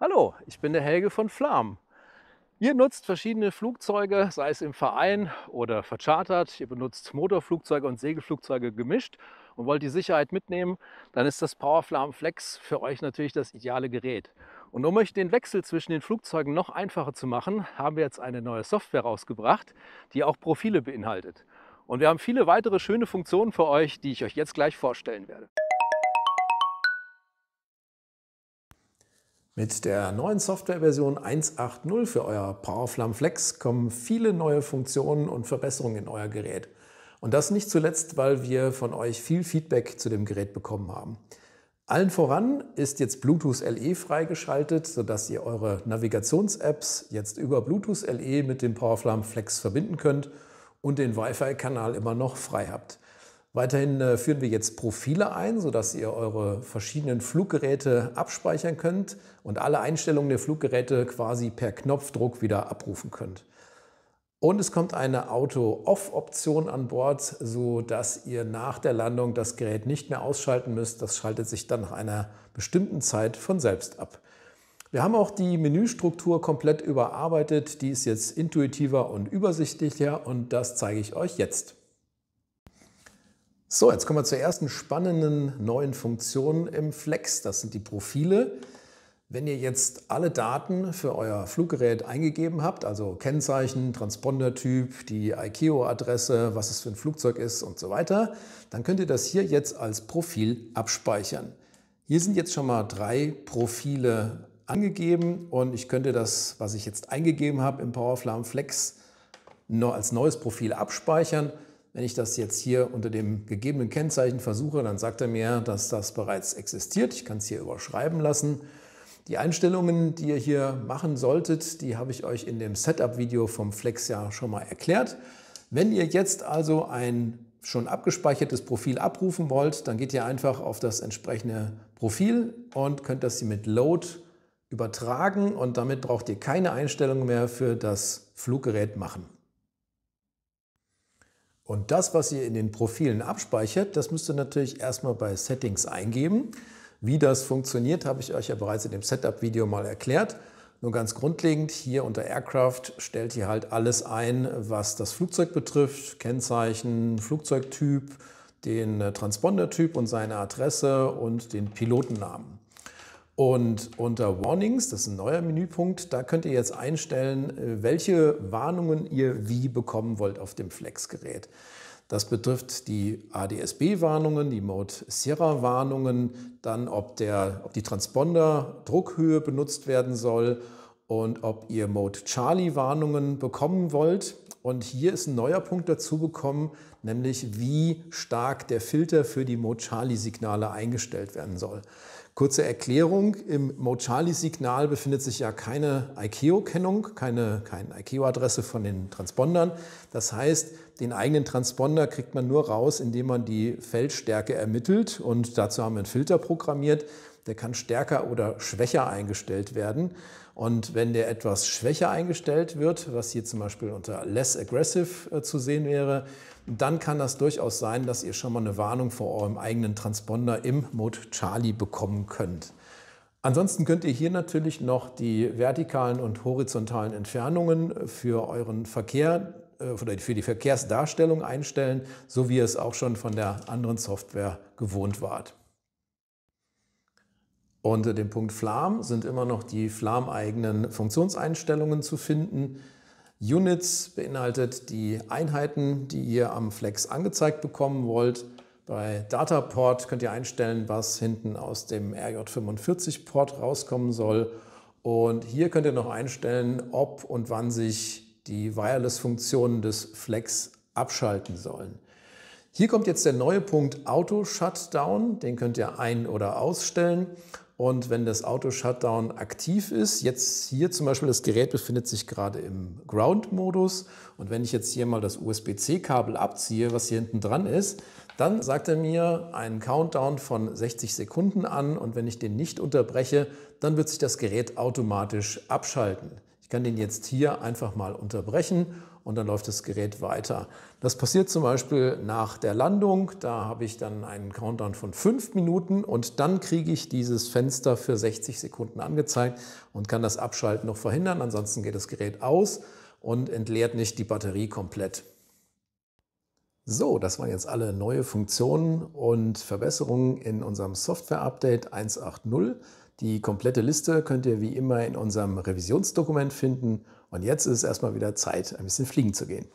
Hallo, ich bin der Helge von Flam. Ihr nutzt verschiedene Flugzeuge, sei es im Verein oder verchartert. Ihr benutzt Motorflugzeuge und Segelflugzeuge gemischt und wollt die Sicherheit mitnehmen, dann ist das Powerflam Flex für euch natürlich das ideale Gerät. Und um euch den Wechsel zwischen den Flugzeugen noch einfacher zu machen, haben wir jetzt eine neue Software rausgebracht, die auch Profile beinhaltet. Und wir haben viele weitere schöne Funktionen für euch, die ich euch jetzt gleich vorstellen werde. Mit der neuen Softwareversion 1.8.0 für euer PowerFlam Flex kommen viele neue Funktionen und Verbesserungen in euer Gerät. Und das nicht zuletzt, weil wir von euch viel Feedback zu dem Gerät bekommen haben. Allen voran ist jetzt Bluetooth LE freigeschaltet, sodass ihr eure Navigations-Apps jetzt über Bluetooth LE mit dem PowerFlam Flex verbinden könnt und den Wi-Fi-Kanal immer noch frei habt. Weiterhin äh, führen wir jetzt Profile ein, sodass ihr eure verschiedenen Fluggeräte abspeichern könnt und alle Einstellungen der Fluggeräte quasi per Knopfdruck wieder abrufen könnt. Und es kommt eine Auto-Off-Option an Bord, sodass ihr nach der Landung das Gerät nicht mehr ausschalten müsst. Das schaltet sich dann nach einer bestimmten Zeit von selbst ab. Wir haben auch die Menüstruktur komplett überarbeitet. Die ist jetzt intuitiver und übersichtlicher und das zeige ich euch jetzt. So, jetzt kommen wir zur ersten spannenden neuen Funktion im Flex. Das sind die Profile. Wenn ihr jetzt alle Daten für euer Fluggerät eingegeben habt, also Kennzeichen, Transpondertyp, die ICAO-Adresse, was es für ein Flugzeug ist und so weiter, dann könnt ihr das hier jetzt als Profil abspeichern. Hier sind jetzt schon mal drei Profile angegeben und ich könnte das, was ich jetzt eingegeben habe im Powerflam Flex, als neues Profil abspeichern wenn ich das jetzt hier unter dem gegebenen Kennzeichen versuche, dann sagt er mir, dass das bereits existiert. Ich kann es hier überschreiben lassen. Die Einstellungen, die ihr hier machen solltet, die habe ich euch in dem Setup-Video vom Flex ja schon mal erklärt. Wenn ihr jetzt also ein schon abgespeichertes Profil abrufen wollt, dann geht ihr einfach auf das entsprechende Profil und könnt das hier mit Load übertragen und damit braucht ihr keine Einstellungen mehr für das Fluggerät machen. Und das, was ihr in den Profilen abspeichert, das müsst ihr natürlich erstmal bei Settings eingeben. Wie das funktioniert, habe ich euch ja bereits in dem Setup-Video mal erklärt. Nur ganz grundlegend, hier unter Aircraft stellt ihr halt alles ein, was das Flugzeug betrifft, Kennzeichen, Flugzeugtyp, den äh, Transpondertyp und seine Adresse und den Pilotennamen. Und unter Warnings, das ist ein neuer Menüpunkt, da könnt ihr jetzt einstellen, äh, welche Warnungen ihr wie bekommen wollt auf dem Flex-Gerät. Das betrifft die ADSB-Warnungen, die Mode Sierra-Warnungen, dann ob, der, ob die Transponder-Druckhöhe benutzt werden soll und ob ihr Mode Charlie-Warnungen bekommen wollt. Und hier ist ein neuer Punkt dazugekommen, nämlich wie stark der Filter für die Mochali-Signale eingestellt werden soll. Kurze Erklärung, im Mochali-Signal befindet sich ja keine ICAO-Kennung, e keine, keine ICAO-Adresse e von den Transpondern. Das heißt, den eigenen Transponder kriegt man nur raus, indem man die Feldstärke ermittelt und dazu haben wir einen Filter programmiert, der kann stärker oder schwächer eingestellt werden. Und wenn der etwas schwächer eingestellt wird, was hier zum Beispiel unter less aggressive äh, zu sehen wäre, dann kann das durchaus sein, dass ihr schon mal eine Warnung vor eurem eigenen Transponder im Mode Charlie bekommen könnt. Ansonsten könnt ihr hier natürlich noch die vertikalen und horizontalen Entfernungen äh, für euren Verkehr äh, oder für die Verkehrsdarstellung einstellen, so wie ihr es auch schon von der anderen Software gewohnt wart. Unter dem Punkt Flam sind immer noch die Flam-eigenen Funktionseinstellungen zu finden. Units beinhaltet die Einheiten, die ihr am Flex angezeigt bekommen wollt. Bei Dataport könnt ihr einstellen, was hinten aus dem RJ45-Port rauskommen soll. Und hier könnt ihr noch einstellen, ob und wann sich die Wireless-Funktionen des Flex abschalten sollen. Hier kommt jetzt der neue Punkt Auto Shutdown. Den könnt ihr ein- oder ausstellen. Und wenn das Auto-Shutdown aktiv ist, jetzt hier zum Beispiel, das Gerät befindet sich gerade im Ground-Modus. Und wenn ich jetzt hier mal das USB-C-Kabel abziehe, was hier hinten dran ist, dann sagt er mir einen Countdown von 60 Sekunden an. Und wenn ich den nicht unterbreche, dann wird sich das Gerät automatisch abschalten. Ich kann den jetzt hier einfach mal unterbrechen und dann läuft das Gerät weiter. Das passiert zum Beispiel nach der Landung. Da habe ich dann einen Countdown von fünf Minuten und dann kriege ich dieses Fenster für 60 Sekunden angezeigt und kann das Abschalten noch verhindern. Ansonsten geht das Gerät aus und entleert nicht die Batterie komplett. So, das waren jetzt alle neue Funktionen und Verbesserungen in unserem Software-Update 1.8.0. Die komplette Liste könnt ihr wie immer in unserem Revisionsdokument finden. Und jetzt ist es erstmal wieder Zeit, ein bisschen fliegen zu gehen.